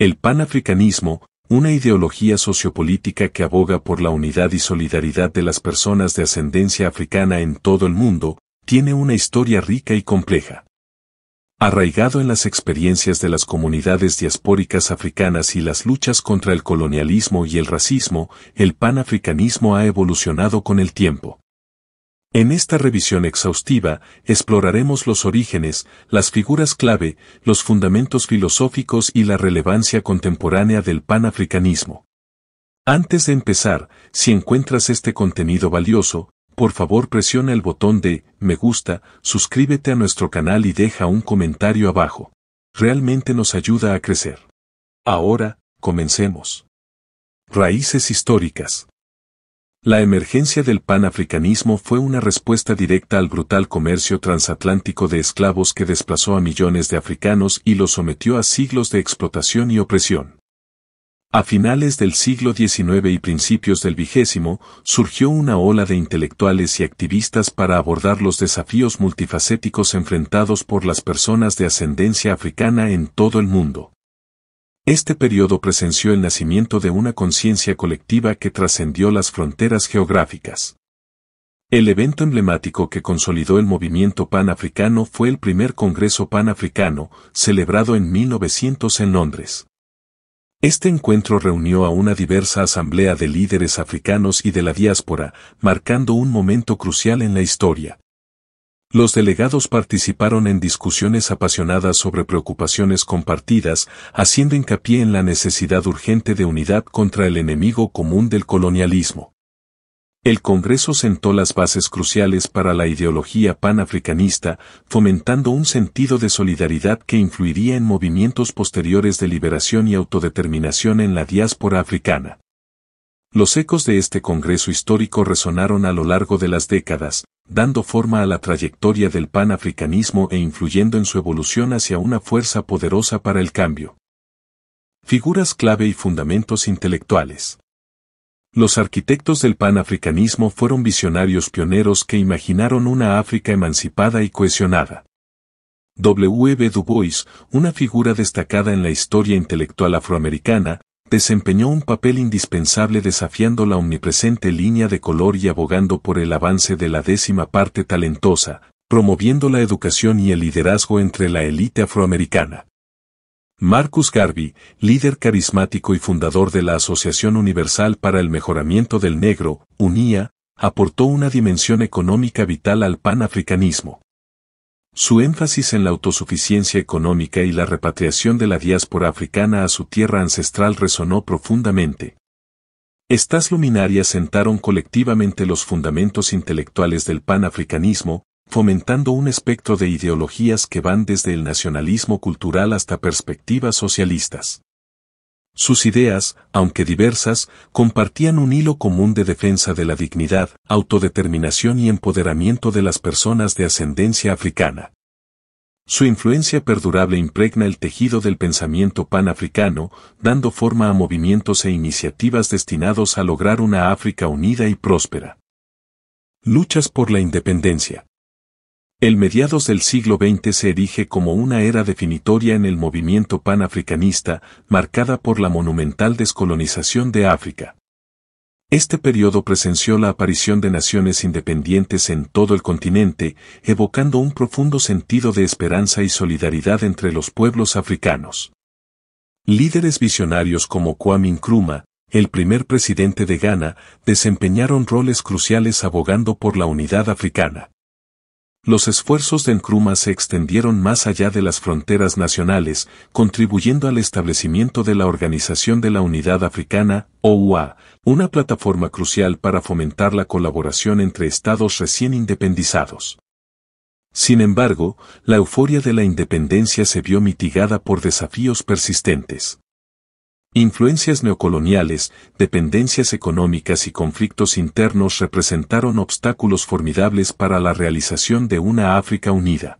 El panafricanismo, una ideología sociopolítica que aboga por la unidad y solidaridad de las personas de ascendencia africana en todo el mundo, tiene una historia rica y compleja. Arraigado en las experiencias de las comunidades diaspóricas africanas y las luchas contra el colonialismo y el racismo, el panafricanismo ha evolucionado con el tiempo. En esta revisión exhaustiva exploraremos los orígenes, las figuras clave, los fundamentos filosóficos y la relevancia contemporánea del panafricanismo. Antes de empezar, si encuentras este contenido valioso, por favor presiona el botón de me gusta, suscríbete a nuestro canal y deja un comentario abajo. Realmente nos ayuda a crecer. Ahora, comencemos. Raíces históricas. La emergencia del panafricanismo fue una respuesta directa al brutal comercio transatlántico de esclavos que desplazó a millones de africanos y los sometió a siglos de explotación y opresión. A finales del siglo XIX y principios del XX, surgió una ola de intelectuales y activistas para abordar los desafíos multifacéticos enfrentados por las personas de ascendencia africana en todo el mundo. Este periodo presenció el nacimiento de una conciencia colectiva que trascendió las fronteras geográficas. El evento emblemático que consolidó el movimiento panafricano fue el primer Congreso Panafricano, celebrado en 1900 en Londres. Este encuentro reunió a una diversa asamblea de líderes africanos y de la diáspora, marcando un momento crucial en la historia. Los delegados participaron en discusiones apasionadas sobre preocupaciones compartidas, haciendo hincapié en la necesidad urgente de unidad contra el enemigo común del colonialismo. El Congreso sentó las bases cruciales para la ideología panafricanista, fomentando un sentido de solidaridad que influiría en movimientos posteriores de liberación y autodeterminación en la diáspora africana. Los ecos de este Congreso histórico resonaron a lo largo de las décadas, dando forma a la trayectoria del panafricanismo e influyendo en su evolución hacia una fuerza poderosa para el cambio. Figuras clave y fundamentos intelectuales. Los arquitectos del panafricanismo fueron visionarios pioneros que imaginaron una África emancipada y cohesionada. W. E. B. Du Bois, una figura destacada en la historia intelectual afroamericana, desempeñó un papel indispensable desafiando la omnipresente línea de color y abogando por el avance de la décima parte talentosa, promoviendo la educación y el liderazgo entre la élite afroamericana. Marcus Garvey, líder carismático y fundador de la Asociación Universal para el Mejoramiento del Negro, unía, aportó una dimensión económica vital al panafricanismo. Su énfasis en la autosuficiencia económica y la repatriación de la diáspora africana a su tierra ancestral resonó profundamente. Estas luminarias sentaron colectivamente los fundamentos intelectuales del panafricanismo, fomentando un espectro de ideologías que van desde el nacionalismo cultural hasta perspectivas socialistas. Sus ideas, aunque diversas, compartían un hilo común de defensa de la dignidad, autodeterminación y empoderamiento de las personas de ascendencia africana. Su influencia perdurable impregna el tejido del pensamiento panafricano, dando forma a movimientos e iniciativas destinados a lograr una África unida y próspera. Luchas por la independencia. El mediados del siglo XX se erige como una era definitoria en el movimiento panafricanista, marcada por la monumental descolonización de África. Este periodo presenció la aparición de naciones independientes en todo el continente, evocando un profundo sentido de esperanza y solidaridad entre los pueblos africanos. Líderes visionarios como Kwame Nkrumah, el primer presidente de Ghana, desempeñaron roles cruciales abogando por la unidad africana. Los esfuerzos de Nkrumah se extendieron más allá de las fronteras nacionales, contribuyendo al establecimiento de la Organización de la Unidad Africana, OUA, una plataforma crucial para fomentar la colaboración entre estados recién independizados. Sin embargo, la euforia de la independencia se vio mitigada por desafíos persistentes. Influencias neocoloniales, dependencias económicas y conflictos internos representaron obstáculos formidables para la realización de una África unida.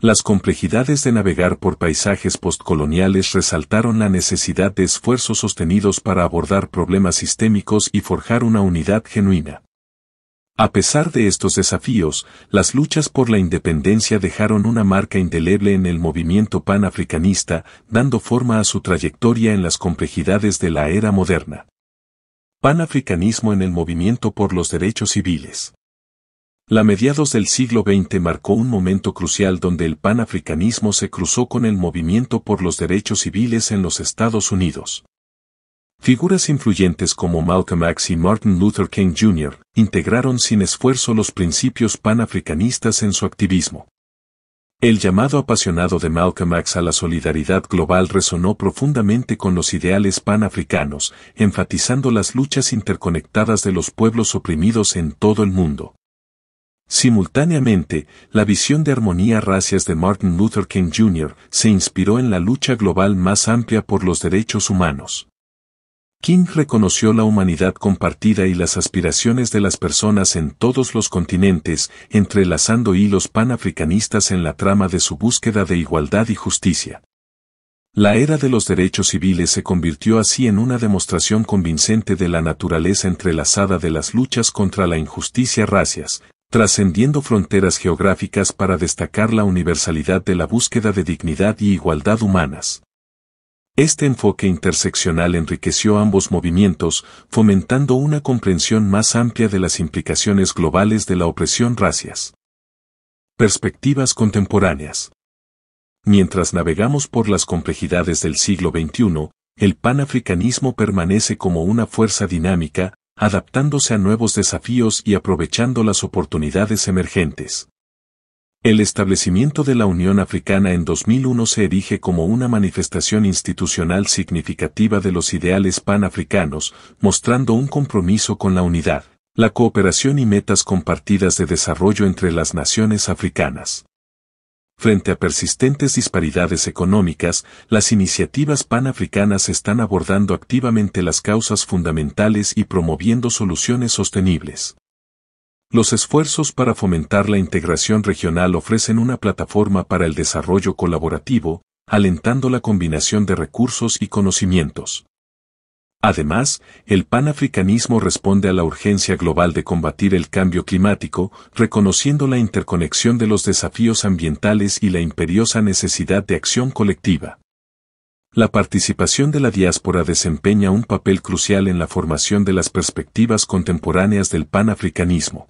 Las complejidades de navegar por paisajes postcoloniales resaltaron la necesidad de esfuerzos sostenidos para abordar problemas sistémicos y forjar una unidad genuina. A pesar de estos desafíos, las luchas por la independencia dejaron una marca indeleble en el movimiento panafricanista, dando forma a su trayectoria en las complejidades de la era moderna. Panafricanismo en el movimiento por los derechos civiles. La mediados del siglo XX marcó un momento crucial donde el panafricanismo se cruzó con el movimiento por los derechos civiles en los Estados Unidos. Figuras influyentes como Malcolm X y Martin Luther King Jr. integraron sin esfuerzo los principios panafricanistas en su activismo. El llamado apasionado de Malcolm X a la solidaridad global resonó profundamente con los ideales panafricanos, enfatizando las luchas interconectadas de los pueblos oprimidos en todo el mundo. Simultáneamente, la visión de armonía racias de Martin Luther King Jr. se inspiró en la lucha global más amplia por los derechos humanos. King reconoció la humanidad compartida y las aspiraciones de las personas en todos los continentes, entrelazando hilos panafricanistas en la trama de su búsqueda de igualdad y justicia. La era de los derechos civiles se convirtió así en una demostración convincente de la naturaleza entrelazada de las luchas contra la injusticia racias, trascendiendo fronteras geográficas para destacar la universalidad de la búsqueda de dignidad y igualdad humanas. Este enfoque interseccional enriqueció ambos movimientos, fomentando una comprensión más amplia de las implicaciones globales de la opresión racias. Perspectivas contemporáneas. Mientras navegamos por las complejidades del siglo XXI, el panafricanismo permanece como una fuerza dinámica, adaptándose a nuevos desafíos y aprovechando las oportunidades emergentes. El establecimiento de la Unión Africana en 2001 se erige como una manifestación institucional significativa de los ideales panafricanos, mostrando un compromiso con la unidad, la cooperación y metas compartidas de desarrollo entre las naciones africanas. Frente a persistentes disparidades económicas, las iniciativas panafricanas están abordando activamente las causas fundamentales y promoviendo soluciones sostenibles. Los esfuerzos para fomentar la integración regional ofrecen una plataforma para el desarrollo colaborativo, alentando la combinación de recursos y conocimientos. Además, el panafricanismo responde a la urgencia global de combatir el cambio climático, reconociendo la interconexión de los desafíos ambientales y la imperiosa necesidad de acción colectiva. La participación de la diáspora desempeña un papel crucial en la formación de las perspectivas contemporáneas del panafricanismo.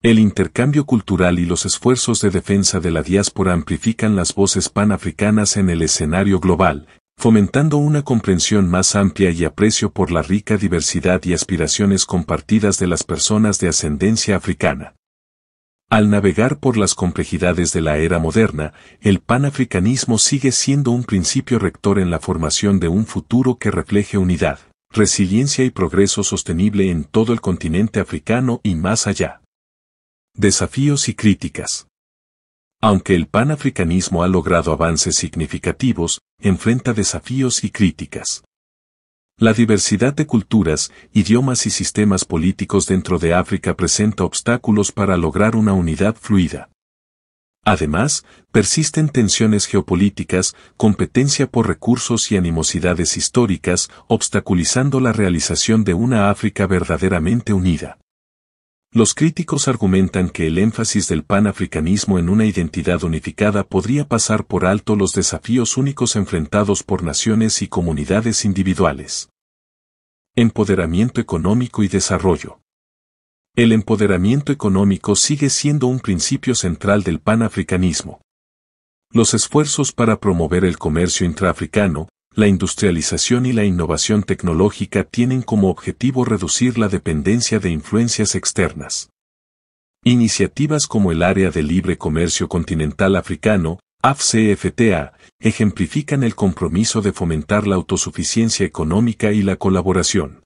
El intercambio cultural y los esfuerzos de defensa de la diáspora amplifican las voces panafricanas en el escenario global, fomentando una comprensión más amplia y aprecio por la rica diversidad y aspiraciones compartidas de las personas de ascendencia africana. Al navegar por las complejidades de la era moderna, el panafricanismo sigue siendo un principio rector en la formación de un futuro que refleje unidad, resiliencia y progreso sostenible en todo el continente africano y más allá. Desafíos y críticas. Aunque el panafricanismo ha logrado avances significativos, enfrenta desafíos y críticas. La diversidad de culturas, idiomas y sistemas políticos dentro de África presenta obstáculos para lograr una unidad fluida. Además, persisten tensiones geopolíticas, competencia por recursos y animosidades históricas, obstaculizando la realización de una África verdaderamente unida. Los críticos argumentan que el énfasis del panafricanismo en una identidad unificada podría pasar por alto los desafíos únicos enfrentados por naciones y comunidades individuales. Empoderamiento económico y desarrollo. El empoderamiento económico sigue siendo un principio central del panafricanismo. Los esfuerzos para promover el comercio intraafricano, la industrialización y la innovación tecnológica tienen como objetivo reducir la dependencia de influencias externas. Iniciativas como el Área de Libre Comercio Continental Africano, AFCFTA, ejemplifican el compromiso de fomentar la autosuficiencia económica y la colaboración.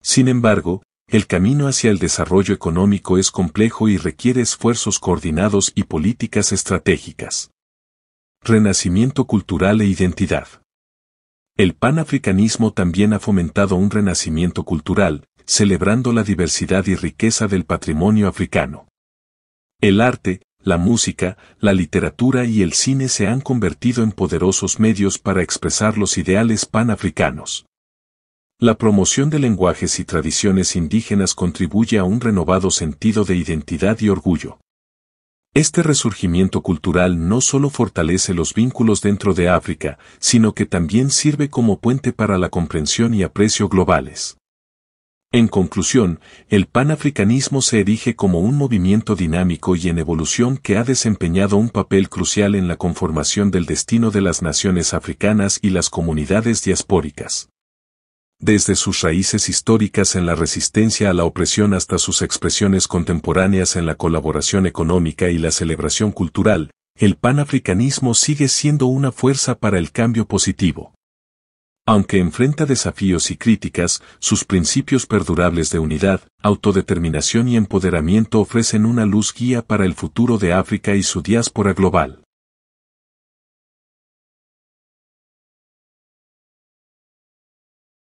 Sin embargo, el camino hacia el desarrollo económico es complejo y requiere esfuerzos coordinados y políticas estratégicas. Renacimiento cultural e identidad. El panafricanismo también ha fomentado un renacimiento cultural, celebrando la diversidad y riqueza del patrimonio africano. El arte, la música, la literatura y el cine se han convertido en poderosos medios para expresar los ideales panafricanos. La promoción de lenguajes y tradiciones indígenas contribuye a un renovado sentido de identidad y orgullo. Este resurgimiento cultural no solo fortalece los vínculos dentro de África, sino que también sirve como puente para la comprensión y aprecio globales. En conclusión, el panafricanismo se erige como un movimiento dinámico y en evolución que ha desempeñado un papel crucial en la conformación del destino de las naciones africanas y las comunidades diaspóricas desde sus raíces históricas en la resistencia a la opresión hasta sus expresiones contemporáneas en la colaboración económica y la celebración cultural, el panafricanismo sigue siendo una fuerza para el cambio positivo. Aunque enfrenta desafíos y críticas, sus principios perdurables de unidad, autodeterminación y empoderamiento ofrecen una luz guía para el futuro de África y su diáspora global.